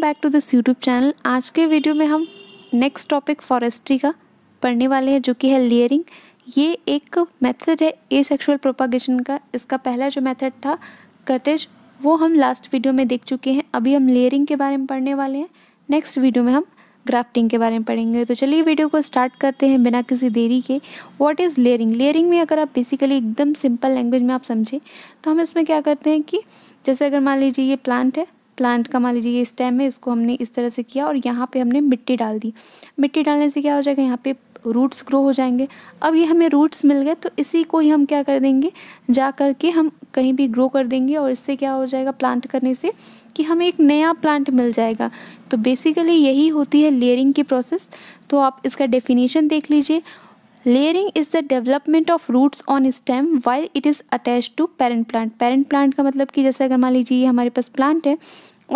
back to this YouTube channel आज के video में हम नेक्स्ट टॉपिक फॉरेस्ट्री का पढ़ने वाले हैं जो कि है लेयरिंग ये एक मेथड है ए सेक्शुअल प्रोपागेशन का इसका पहला जो मेथड था कटेज वो हम लास्ट वीडियो में देख चुके हैं अभी हम लेयरिंग के बारे में पढ़ने वाले हैं नेक्स्ट वीडियो में हम ग्राफ्टिंग के बारे में पढ़ेंगे तो चलिए वीडियो को स्टार्ट करते हैं बिना किसी देरी के व्हाट इज़ लेयरिंग लेयरिंग में अगर आप बेसिकली एकदम सिंपल लैंग्वेज में आप समझें तो हम इसमें क्या करते हैं कि जैसे अगर मान लीजिए ये प्लांट है प्लांट का मान लीजिए ये स्टेम है इसको हमने इस तरह से किया और यहाँ पे हमने मिट्टी डाल दी मिट्टी डालने से क्या हो जाएगा यहाँ पे रूट्स ग्रो हो जाएंगे अब ये हमें रूट्स मिल गए तो इसी को ही हम क्या कर देंगे जा करके हम कहीं भी ग्रो कर देंगे और इससे क्या हो जाएगा प्लांट करने से कि हमें एक नया प्लांट मिल जाएगा तो बेसिकली यही होती है लेयरिंग की प्रोसेस तो आप इसका डेफिनेशन देख लीजिए layering is the development of roots on stem while it is attach to parent plant parent plant का मतलब कि जैसे अगर मान लीजिए ये हमारे पास प्लांट है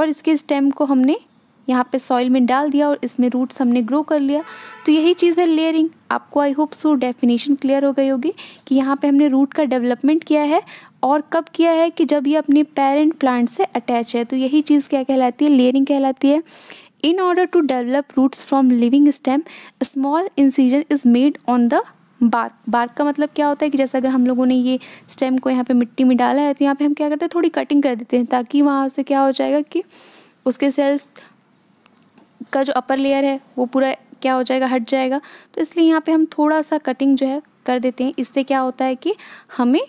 और इसके स्टेम को हमने यहाँ पे सॉइल में डाल दिया और इसमें रूट्स हमने ग्रो कर लिया तो यही चीज़ है लेयरिंग आपको I hope so definition clear हो गई होगी कि यहाँ पे हमने रूट का डेवलपमेंट किया है और कब किया है कि जब ये अपने पेरेंट प्लांट से अटैच है तो यही चीज़ क्या कहलाती है लेयरिंग कहलाती है In order to develop roots from living stem, small incision is made on the bark bark का मतलब क्या होता है कि जैसे अगर हम लोगों ने ये स्टेम को यहाँ पे मिट्टी में डाला है तो यहाँ पे हम क्या करते हैं थोड़ी कटिंग कर देते हैं ताकि वहाँ से क्या हो जाएगा कि उसके सेल्स का जो अपर लेयर है वो पूरा क्या हो जाएगा हट जाएगा तो इसलिए यहाँ पे हम थोड़ा सा कटिंग जो है कर देते हैं इससे क्या होता है कि हमें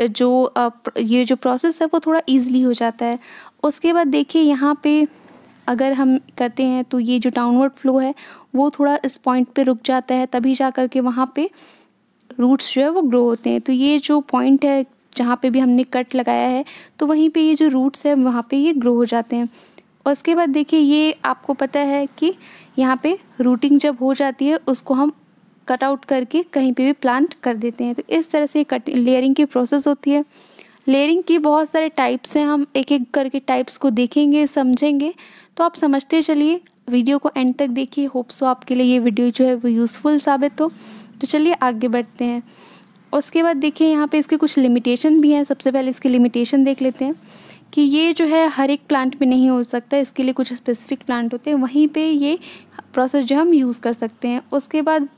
जो ये जो प्रोसेस है वो थोड़ा ईजिली हो जाता है उसके बाद देखिए यहाँ पर अगर हम करते हैं तो ये जो डाउनवर्ड फ्लो है वो थोड़ा इस पॉइंट पे रुक जाता है तभी जा कर के वहाँ पे रूट्स जो है वो ग्रो होते हैं तो ये जो पॉइंट है जहाँ पे भी हमने कट लगाया है तो वहीं पे ये जो रूट्स है वहाँ पे ये ग्रो हो जाते हैं और उसके बाद देखिए ये आपको पता है कि यहाँ पे रूटिंग जब हो जाती है उसको हम कट आउट करके कहीं पे भी प्लांट कर देते हैं तो इस तरह से कट लेयरिंग की प्रोसेस होती है लेयरिंग की बहुत सारे टाइप्स हैं हम एक एक करके टाइप्स को देखेंगे समझेंगे तो आप समझते चलिए वीडियो को एंड तक देखिए होप सो आपके लिए ये वीडियो जो है वो यूज़फुल साबित हो तो चलिए आगे बढ़ते हैं उसके बाद देखिए यहाँ पे इसके कुछ लिमिटेशन भी हैं सबसे पहले इसके लिमिटेशन देख लेते हैं कि ये जो है हर एक प्लांट में नहीं हो सकता इसके लिए कुछ स्पेसिफिक प्लांट होते हैं वहीं पे ये प्रोसेस जो हम यूज़ कर सकते हैं उसके बाद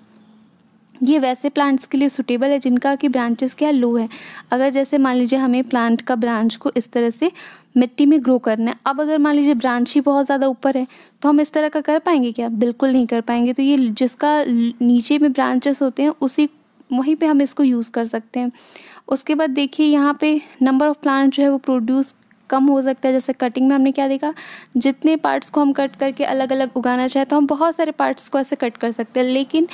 ये वैसे प्लांट्स के लिए सुटेबल है जिनका कि ब्रांचेस क्या लो है अगर जैसे मान लीजिए हमें प्लांट का ब्रांच को इस तरह से मिट्टी में ग्रो करना है अब अगर मान लीजिए ब्रांच ही बहुत ज़्यादा ऊपर है तो हम इस तरह का कर पाएंगे क्या बिल्कुल नहीं कर पाएंगे तो ये जिसका नीचे में ब्रांचेस होते हैं उसी वहीं पर हम इसको यूज़ कर सकते हैं उसके बाद देखिए यहाँ पे नंबर ऑफ़ प्लांट जो है वो प्रोड्यूस कम हो सकता है जैसे कटिंग में हमने क्या देखा जितने पार्ट्स को हम कट करके अलग अलग उगाना चाहें तो हम बहुत सारे पार्ट्स को ऐसे कट कर सकते हैं लेकिन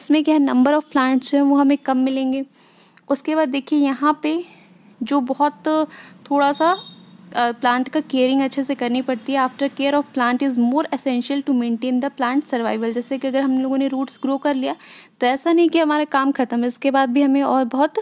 इसमें क्या है नंबर ऑफ़ प्लांट्स हैं वो हमें कम मिलेंगे उसके बाद देखिए यहाँ पे जो बहुत थोड़ा सा प्लांट का केयरिंग अच्छे से करनी पड़ती है after care of plant is more essential to maintain the plant survival जैसे कि अगर हम लोगों ने रूट्स ग्रो कर लिया तो ऐसा नहीं कि हमारा काम ख़त्म है इसके बाद भी हमें और बहुत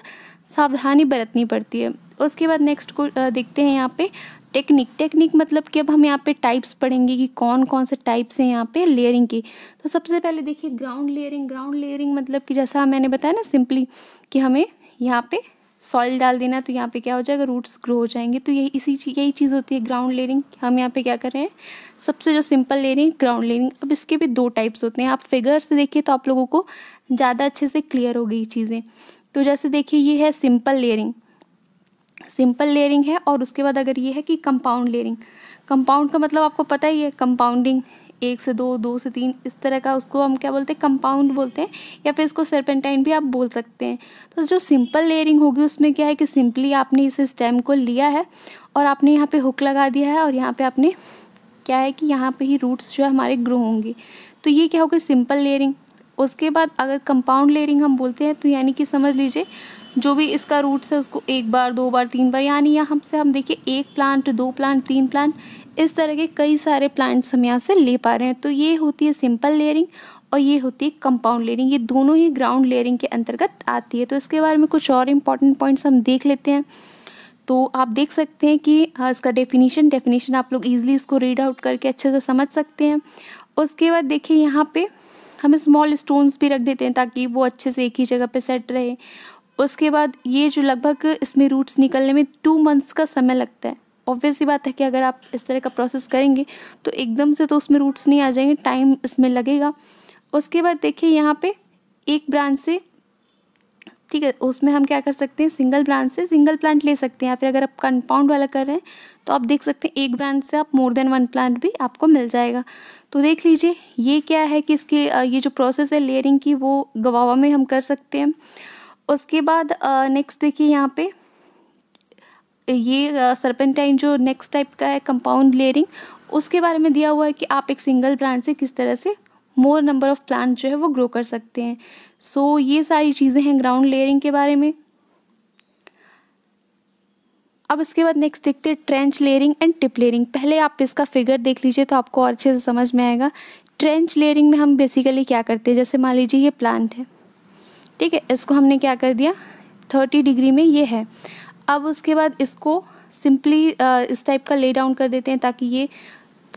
सावधानी बरतनी पड़ती है उसके बाद नेक्स्ट को देखते हैं यहाँ पे टेक्निक टेक्निक मतलब कि अब हम यहाँ पे टाइप्स पढ़ेंगे कि कौन कौन से टाइप्स हैं यहाँ पे लेयरिंग की तो सबसे पहले देखिए ग्राउंड लेयरिंग ग्राउंड लेयरिंग मतलब कि जैसा मैंने बताया ना सिंपली कि हमें यहाँ पे सॉइल डाल देना तो यहाँ पे क्या हो जाएगा रूट्स ग्रो हो जाएंगे तो यही इसी चीज़ यही चीज़ होती है ग्राउंड लेयरिंग हम यहाँ पे क्या कर रहे हैं सबसे जो सिंपल लेयरिंग ग्राउंड लेयरिंग अब इसके भी दो टाइप्स होते हैं आप फिगर्स देखिए तो आप लोगों को ज़्यादा अच्छे से क्लियर हो गई चीज़ें तो जैसे देखिए ये है सिंपल लेयरिंग सिंपल लेयरिंग है और उसके बाद अगर ये है कि कंपाउंड लेयरिंग कंपाउंड का मतलब आपको पता ही है कंपाउंडिंग एक से दो दो से तीन इस तरह का उसको हम क्या बोलते हैं कंपाउंड बोलते हैं या फिर इसको सरपेंटाइन भी आप बोल सकते हैं तो जो सिंपल लेयरिंग होगी उसमें क्या है कि सिंपली आपने इस स्टेम को लिया है और आपने यहाँ पे हुक लगा दिया है और यहाँ पे आपने क्या है कि यहाँ पे ही रूट्स जो है हमारे ग्रो होंगे तो ये क्या होगा सिंपल लेयरिंग उसके बाद अगर कंपाउंड लेयरिंग हम बोलते हैं तो यानी कि समझ लीजिए जो भी इसका रूट्स है उसको एक बार दो बार तीन बार यानी यहाँ से हम देखिए एक प्लांट दो प्लांट तीन प्लांट इस तरह के कई सारे प्लांट्स हम यहाँ से ले पा रहे हैं तो ये होती है सिंपल लेयरिंग और ये होती है कंपाउंड लेयरिंग ये दोनों ही ग्राउंड लेयरिंग के अंतर्गत आती है तो इसके बारे में कुछ और इम्पॉर्टेंट पॉइंट्स हम देख लेते हैं तो आप देख सकते हैं कि हाँ, इसका डेफिनेशन डेफिनेशन आप लोग ईजिली इसको रीड आउट करके अच्छे से समझ सकते हैं उसके बाद देखिए यहाँ पर हम स्मॉल स्टोन्स भी रख देते हैं ताकि वो अच्छे से एक ही जगह पे सेट रहे उसके बाद ये जो लगभग इसमें रूट्स निकलने में टू मंथ्स का समय लगता है ऑब्वियसली बात है कि अगर आप इस तरह का प्रोसेस करेंगे तो एकदम से तो उसमें रूट्स नहीं आ जाएंगे टाइम इसमें लगेगा उसके बाद देखिए यहाँ पे एक ब्रांच से ठीक है उसमें हम क्या कर सकते हैं सिंगल ब्रांच से सिंगल प्लांट ले सकते हैं या फिर अगर आप कंपाउंड वाला कर रहे हैं तो आप देख सकते हैं एक ब्रांच से आप मोर देन वन प्लांट भी आपको मिल जाएगा तो देख लीजिए ये क्या है कि इसकी ये जो प्रोसेस है लेयरिंग की वो गवावा में हम कर सकते हैं उसके बाद नेक्स्ट देखिए यहाँ पर ये सरपेंटाइन जो नेक्स्ट टाइप का है कंपाउंड लेयरिंग उसके बारे में दिया हुआ है कि आप एक सिंगल ब्रांच से किस तरह से मोर नंबर ऑफ प्लांट जो है वो ग्रो कर सकते हैं सो so, ये सारी चीज़ें हैं ग्राउंड लेयरिंग के बारे में अब इसके बाद नेक्स्ट देखते हैं trench layering and tip layering पहले आप इसका फिगर देख लीजिए तो आपको और अच्छे से समझ में आएगा ट्रेंच लेयरिंग में हम बेसिकली क्या करते हैं जैसे मान लीजिए ये प्लांट है ठीक है इसको हमने क्या कर दिया थर्टी डिग्री में ये है अब उसके बाद इसको सिंपली इस टाइप का ले डाउन कर देते हैं ताकि ये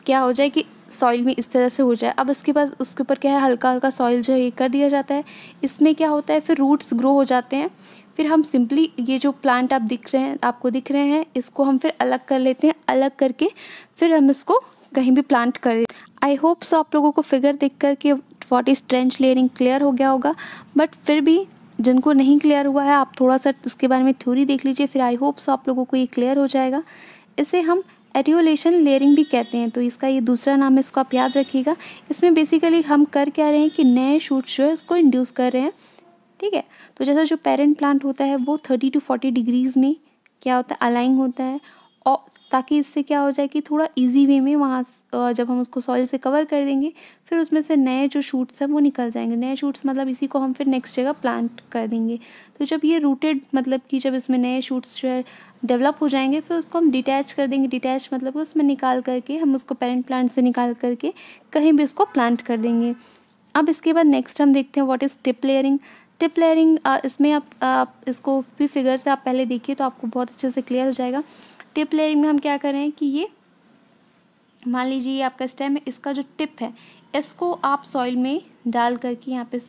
क्या हो जाए कि सॉइल में इस तरह से हो जाए अब इसके बाद उसके ऊपर क्या है हल्का हल्का सॉइल जो है ये कर दिया जाता है इसमें क्या होता है फिर रूट्स ग्रो हो जाते हैं फिर हम सिंपली ये जो प्लांट आप दिख रहे हैं आपको दिख रहे हैं इसको हम फिर अलग कर लेते हैं अलग करके फिर हम इसको कहीं भी प्लांट कर आई होप सो आप लोगों को फिगर देख के what is trench layering clear हो गया होगा बट फिर भी जिनको नहीं क्लियर हुआ है आप थोड़ा सा इसके बारे में थ्योरी देख लीजिए फिर आई होप सो आप लोगों को ये क्लियर हो जाएगा इसे हम एडियोलेशन लेयरिंग भी कहते हैं तो इसका ये दूसरा नाम है इसको आप याद रखिएगा इसमें बेसिकली हम कर क्या रहे हैं कि नए शूट्स जो है उसको इंड्यूस कर रहे हैं ठीक है तो जैसा जो पेरेंट प्लांट होता है वो थर्टी टू फोर्टी डिग्रीज़ में क्या होता है अलाइंग होता है और ताकि इससे क्या हो जाए कि थोड़ा इजी वे में वहाँ जब हम उसको सॉइल से कवर कर देंगे फिर उसमें से नए जो शूट्स हैं वो निकल जाएंगे नए शूट्स मतलब इसी को हम फिर नेक्स्ट जगह प्लांट कर देंगे तो जब ये रूटेड मतलब कि जब इसमें नए शूट्स जो है डेवलप हो जाएंगे फिर उसको हम डिटैच कर देंगे डिटैच मतलब उसमें निकाल करके हम उसको पेरेंट प्लांट से निकाल करके कहीं भी उसको प्लांट कर देंगे अब इसके बाद नेक्स्ट हम देखते हैं what is tip layering tip layering इसमें आप, आप इसको भी फिगर से आप पहले देखिए तो आपको बहुत अच्छे से क्लियर हो जाएगा टिप लेयरिंग में हम क्या करें कि ये मान लीजिए ये आपका स्टेम है इसका जो टिप है इसको आप सॉइल में डाल करके यहाँ पे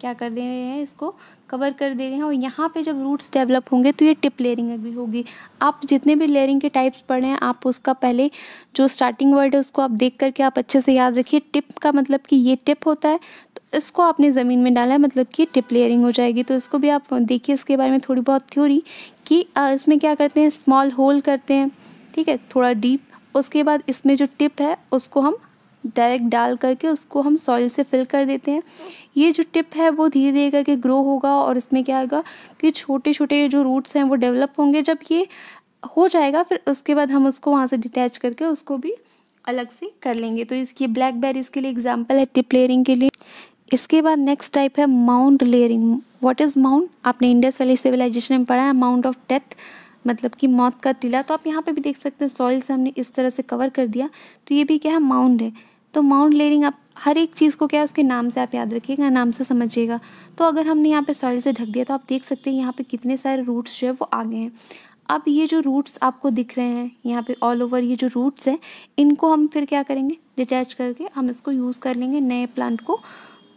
क्या कर दे रहे हैं इसको कवर कर दे रहे हैं और यहाँ पे जब रूट्स डेवलप होंगे तो ये टिप लेयरिंग भी होगी आप जितने भी लेयरिंग के टाइप्स पढ़े हैं आप उसका पहले जो स्टार्टिंग वर्ड है उसको आप देख करके आप अच्छे से याद रखिए टिप का मतलब कि ये टिप होता है इसको आपने ज़मीन में डाला है मतलब कि टिप लेयरिंग हो जाएगी तो इसको भी आप देखिए इसके बारे में थोड़ी बहुत थ्योरी कि इसमें क्या करते हैं स्मॉल होल करते हैं ठीक है थोड़ा डीप उसके बाद इसमें जो टिप है उसको हम डायरेक्ट डाल करके उसको हम सॉइल से फिल कर देते हैं ये जो टिप है वो धीरे धीरे करके ग्रो होगा और इसमें क्या होगा कि छोटे छोटे जो रूट्स हैं वो डेवलप होंगे जब ये हो जाएगा फिर उसके बाद हम उसको वहाँ से डिटैच करके उसको भी अलग से कर लेंगे तो इसकी ब्लैकबेरीज के लिए एग्जाम्पल है टिप लेयरिंग के लिए इसके बाद नेक्स्ट टाइप है mount layering what is mount आपने इंडस वैली सिविलाइजेशन में पढ़ा है माउंट ऑफ डेथ मतलब कि मौत का टीला तो आप यहाँ पे भी देख सकते हैं सॉइल से हमने इस तरह से कवर कर दिया तो ये भी क्या है माउंट है तो माउंट लेयरिंग आप हर एक चीज़ को क्या है उसके नाम से आप याद रखिएगा नाम से समझिएगा तो अगर हमने यहाँ पे सॉइल से ढक दिया तो आप देख सकते हैं यहाँ पे कितने सारे रूट्स जो है वो आ गए हैं अब ये जो रूट्स आपको दिख रहे हैं यहाँ पे ऑल ओवर ये जो रूट्स हैं इनको हम फिर क्या करेंगे डिटैच करके हम इसको यूज़ कर लेंगे नए प्लांट को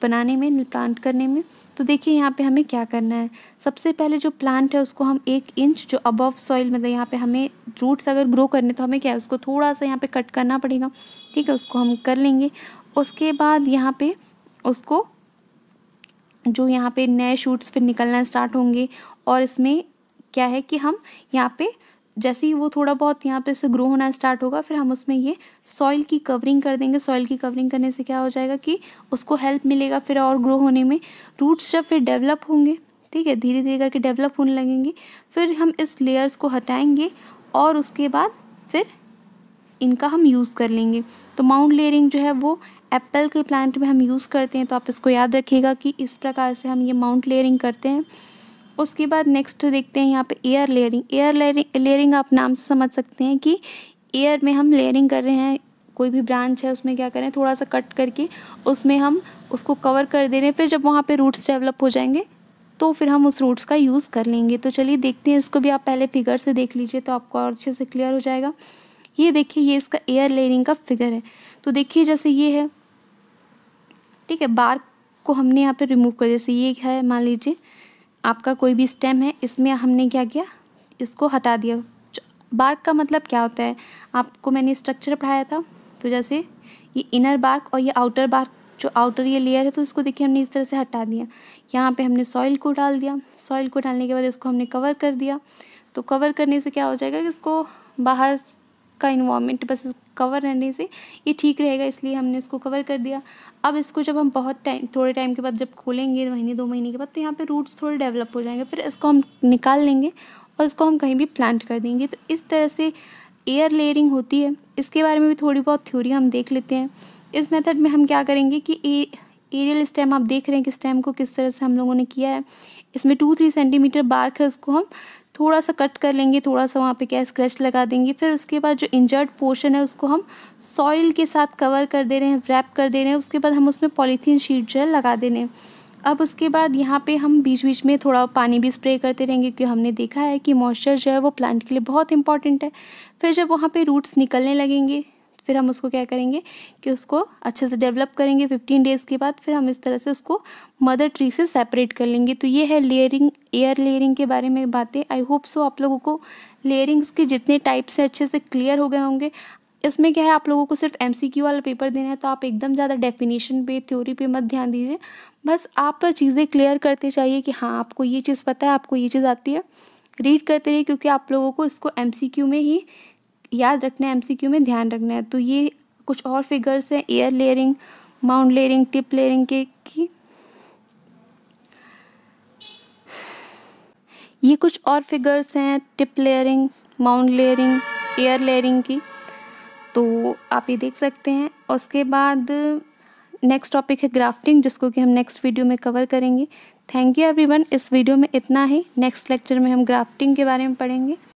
बनाने में प्लांट करने में तो देखिए यहाँ पे हमें क्या करना है सबसे पहले जो प्लांट है उसको हम एक इंच जो अबव सॉइल मतलब यहाँ पे हमें रूट्स अगर ग्रो करने तो हमें क्या है उसको थोड़ा सा यहाँ पे कट करना पड़ेगा ठीक है उसको हम कर लेंगे उसके बाद यहाँ पे उसको जो यहाँ पे नए शूट्स फिर निकलना स्टार्ट होंगे और इसमें क्या है कि हम यहाँ पे जैसे ही वो थोड़ा बहुत यहाँ पे से ग्रो होना स्टार्ट होगा फिर हम उसमें ये सॉइल की कवरिंग कर देंगे सॉइल की कवरिंग करने से क्या हो जाएगा कि उसको हेल्प मिलेगा फिर और ग्रो होने में रूट्स जब फिर डेवलप होंगे ठीक है धीरे धीरे करके डेवलप होने लगेंगे फिर हम इस लेयर्स को हटाएंगे और उसके बाद फिर इनका हम यूज़ कर लेंगे तो माउंट लेयरिंग जो है वो एप्पल के प्लांट में हम यूज़ करते हैं तो आप इसको याद रखिएगा कि इस प्रकार से हम ये माउंट लेयरिंग करते हैं उसके बाद नेक्स्ट देखते हैं यहाँ पे air layering air layering layering आप नाम से समझ सकते हैं कि एयर में हम लेयरिंग कर रहे हैं कोई भी ब्रांच है उसमें क्या करें थोड़ा सा कट करके उसमें हम उसको कवर कर दे रहे हैं फिर जब वहाँ पे रूट्स डेवलप हो जाएंगे तो फिर हम उस रूट्स का यूज़ कर लेंगे तो चलिए देखते हैं इसको भी आप पहले फिगर से देख लीजिए तो आपको और अच्छे से क्लियर हो जाएगा ये देखिए ये इसका एयर लेयरिंग का फिगर है तो देखिए जैसे ये है ठीक है बार को हमने यहाँ पर रिमूव कर जैसे ये है मान लीजिए आपका कोई भी स्टेम है इसमें हमने क्या किया इसको हटा दिया बार्क का मतलब क्या होता है आपको मैंने स्ट्रक्चर पढ़ाया था तो जैसे ये इनर बार्क और ये आउटर बार्क जो आउटर ये लेयर है तो इसको देखिए हमने इस तरह से हटा दिया यहाँ पे हमने सॉइल को डाल दिया सॉइल को डालने के बाद इसको हमने कवर कर दिया तो कवर करने से क्या हो जाएगा कि इसको बाहर का इन्वामेंट बस कवर रहने से ये ठीक रहेगा इसलिए हमने इसको कवर कर दिया अब इसको जब हम बहुत टाइम थोड़े टाइम के बाद जब खोलेंगे महीने दो महीने के बाद तो यहाँ पे रूट्स थोड़े डेवलप हो जाएंगे फिर इसको हम निकाल लेंगे और इसको हम कहीं भी प्लांट कर देंगे तो इस तरह से एयर लेयरिंग होती है इसके बारे में भी थोड़ी बहुत थ्योरी हम देख लेते हैं इस मेथड में हम क्या करेंगे कि ए एरियल स्टेम आप देख रहे हैं कि स्टेम को किस तरह से हम लोगों ने किया है इसमें टू थ्री सेंटीमीटर बार्क है उसको हम थोड़ा सा कट कर लेंगे थोड़ा सा वहाँ पे क्या स्क्रैच लगा देंगे फिर उसके बाद जो इंजर्ड पोर्शन है उसको हम सॉइल के साथ कवर कर दे रहे हैं रैप कर दे रहे हैं उसके बाद हम उसमें पॉलीथीन शीट जो है लगा दे रहे हैं अब उसके बाद यहाँ पे हम बीच बीच में थोड़ा पानी भी स्प्रे करते रहेंगे क्योंकि हमने देखा है कि मॉइस्चर जो है वो प्लांट के लिए बहुत इंपॉर्टेंट है फिर जब वहाँ पर रूट्स निकलने लगेंगे फिर हम उसको क्या करेंगे कि उसको अच्छे से डेवलप करेंगे फिफ्टीन डेज़ के बाद फिर हम इस तरह से उसको मदर ट्री से सेपरेट कर लेंगे तो ये है लेयरिंग एयर लेयरिंग के बारे में बातें आई होप सो आप लोगों को लेयरिंग्स के जितने टाइप्स हैं अच्छे से क्लियर हो गए होंगे इसमें क्या है आप लोगों को सिर्फ एम वाला पेपर देना है तो आप एकदम ज़्यादा डेफिनेशन पे थ्योरी पे मत ध्यान दीजिए बस आप चीज़ें क्लियर करते चाहिए कि हाँ आपको ये चीज़ पता है आपको ये चीज़ आती है रीड करते रहिए क्योंकि आप लोगों को इसको एम में ही याद रखना है एम में ध्यान रखना है तो ये कुछ और फिगर्स हैं air layering mount layering tip layering के की ये कुछ और फिगर्स हैं tip layering mount layering air layering की तो आप ये देख सकते हैं उसके बाद नेक्स्ट टॉपिक है ग्राफ्टिंग जिसको कि हम नेक्स्ट वीडियो में कवर करेंगे थैंक यू एवरीवन इस वीडियो में इतना ही नेक्स्ट लेक्चर में हम ग्राफ्टिंग के बारे में पढ़ेंगे